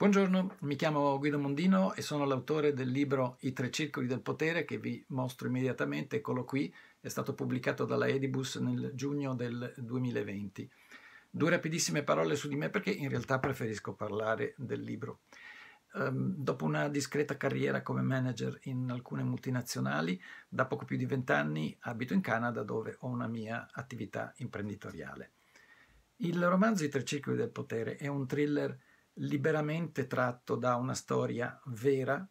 Buongiorno, mi chiamo Guido Mondino e sono l'autore del libro I tre circoli del potere che vi mostro immediatamente, eccolo qui, è stato pubblicato dalla Edibus nel giugno del 2020. Due rapidissime parole su di me perché in realtà preferisco parlare del libro. Um, dopo una discreta carriera come manager in alcune multinazionali, da poco più di vent'anni abito in Canada dove ho una mia attività imprenditoriale. Il romanzo I tre circoli del potere è un thriller liberamente tratto da una storia vera,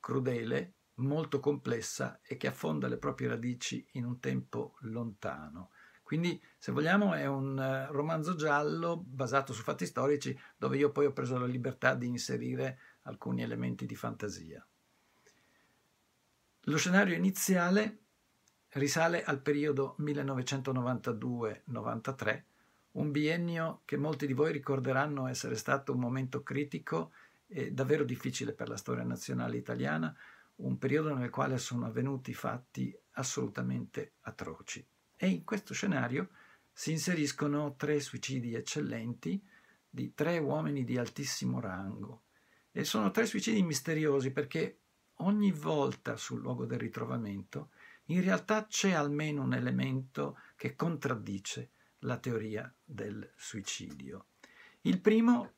crudele, molto complessa e che affonda le proprie radici in un tempo lontano. Quindi, se vogliamo, è un eh, romanzo giallo basato su fatti storici dove io poi ho preso la libertà di inserire alcuni elementi di fantasia. Lo scenario iniziale risale al periodo 1992-93 un biennio che molti di voi ricorderanno essere stato un momento critico e davvero difficile per la storia nazionale italiana, un periodo nel quale sono avvenuti fatti assolutamente atroci. E in questo scenario si inseriscono tre suicidi eccellenti di tre uomini di altissimo rango. E sono tre suicidi misteriosi perché ogni volta sul luogo del ritrovamento in realtà c'è almeno un elemento che contraddice la teoria del suicidio. Il primo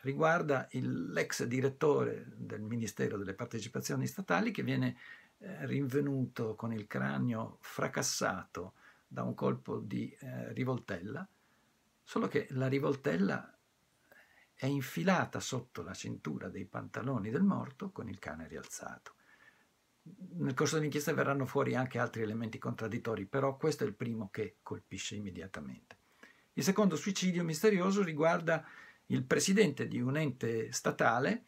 riguarda l'ex direttore del Ministero delle partecipazioni statali che viene eh, rinvenuto con il cranio fracassato da un colpo di eh, rivoltella, solo che la rivoltella è infilata sotto la cintura dei pantaloni del morto con il cane rialzato nel corso dell'inchiesta verranno fuori anche altri elementi contraddittori, però questo è il primo che colpisce immediatamente. Il secondo suicidio misterioso riguarda il presidente di un ente statale,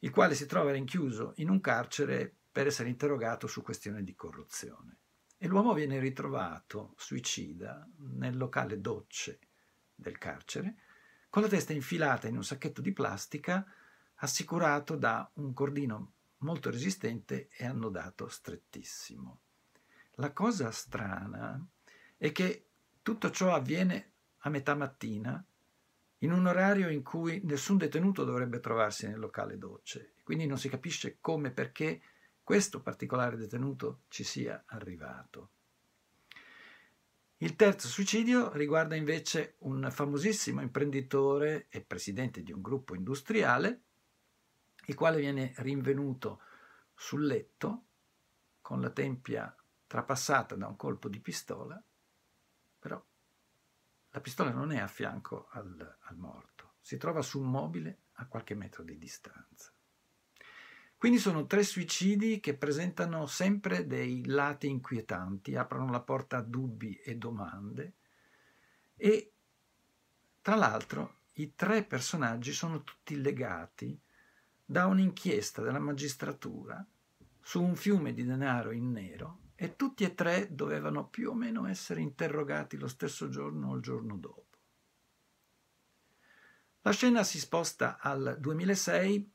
il quale si trova rinchiuso in un carcere per essere interrogato su questioni di corruzione. E l'uomo viene ritrovato suicida nel locale docce del carcere, con la testa infilata in un sacchetto di plastica assicurato da un cordino molto resistente e annodato strettissimo. La cosa strana è che tutto ciò avviene a metà mattina, in un orario in cui nessun detenuto dovrebbe trovarsi nel locale docce, quindi non si capisce come e perché questo particolare detenuto ci sia arrivato. Il terzo suicidio riguarda invece un famosissimo imprenditore e presidente di un gruppo industriale il quale viene rinvenuto sul letto con la tempia trapassata da un colpo di pistola, però la pistola non è a fianco al, al morto, si trova su un mobile a qualche metro di distanza. Quindi sono tre suicidi che presentano sempre dei lati inquietanti, aprono la porta a dubbi e domande e tra l'altro i tre personaggi sono tutti legati da un'inchiesta della magistratura su un fiume di denaro in nero e tutti e tre dovevano più o meno essere interrogati lo stesso giorno o il giorno dopo. La scena si sposta al 2006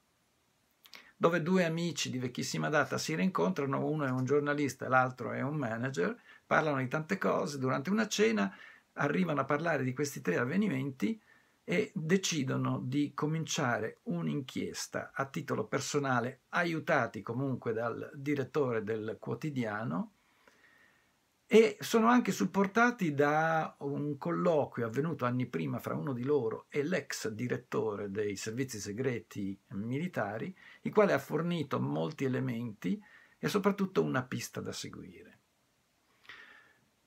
dove due amici di vecchissima data si rincontrano, uno è un giornalista e l'altro è un manager, parlano di tante cose, durante una cena arrivano a parlare di questi tre avvenimenti e decidono di cominciare un'inchiesta a titolo personale, aiutati comunque dal direttore del quotidiano, e sono anche supportati da un colloquio avvenuto anni prima fra uno di loro e l'ex direttore dei servizi segreti militari, il quale ha fornito molti elementi e soprattutto una pista da seguire.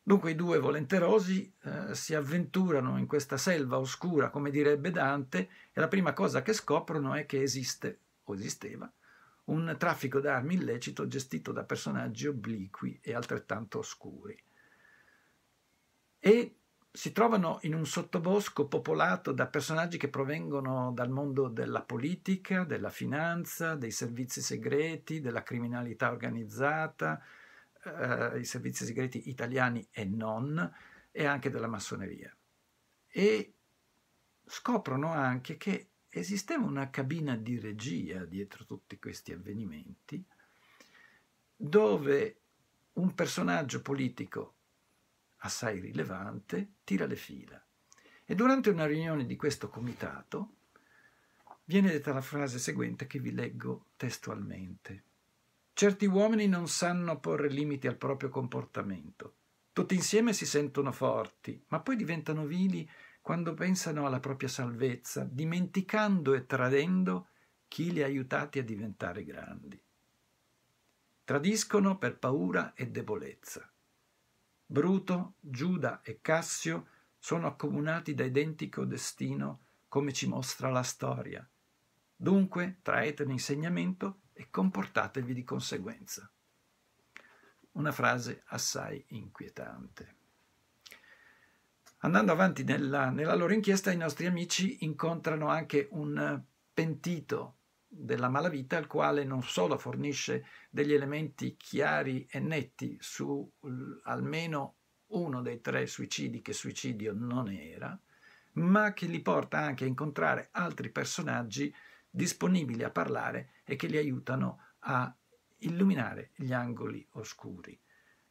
Dunque i due volenterosi eh, si avventurano in questa selva oscura, come direbbe Dante, e la prima cosa che scoprono è che esiste, o esisteva, un traffico d'armi illecito gestito da personaggi obliqui e altrettanto oscuri. E si trovano in un sottobosco popolato da personaggi che provengono dal mondo della politica, della finanza, dei servizi segreti, della criminalità organizzata, eh, i servizi segreti italiani e non, e anche della massoneria. E scoprono anche che esisteva una cabina di regia dietro tutti questi avvenimenti, dove un personaggio politico assai rilevante tira le fila. E durante una riunione di questo comitato viene detta la frase seguente che vi leggo testualmente. Certi uomini non sanno porre limiti al proprio comportamento. Tutti insieme si sentono forti, ma poi diventano vili quando pensano alla propria salvezza, dimenticando e tradendo chi li ha aiutati a diventare grandi. Tradiscono per paura e debolezza. Bruto, Giuda e Cassio sono accomunati da identico destino, come ci mostra la storia. Dunque, traetene insegnamento e comportatevi di conseguenza. Una frase assai inquietante. Andando avanti nella, nella loro inchiesta, i nostri amici incontrano anche un pentito della malavita, il quale non solo fornisce degli elementi chiari e netti su almeno uno dei tre suicidi che suicidio non era, ma che li porta anche a incontrare altri personaggi disponibili a parlare e che li aiutano a illuminare gli angoli oscuri.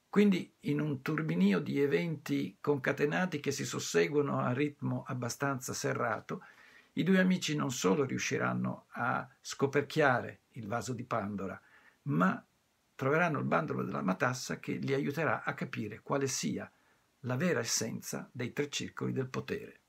Quindi in un turbinio di eventi concatenati che si susseguono a ritmo abbastanza serrato, i due amici non solo riusciranno a scoperchiare il vaso di Pandora, ma troveranno il bandolo della matassa che li aiuterà a capire quale sia la vera essenza dei tre circoli del potere.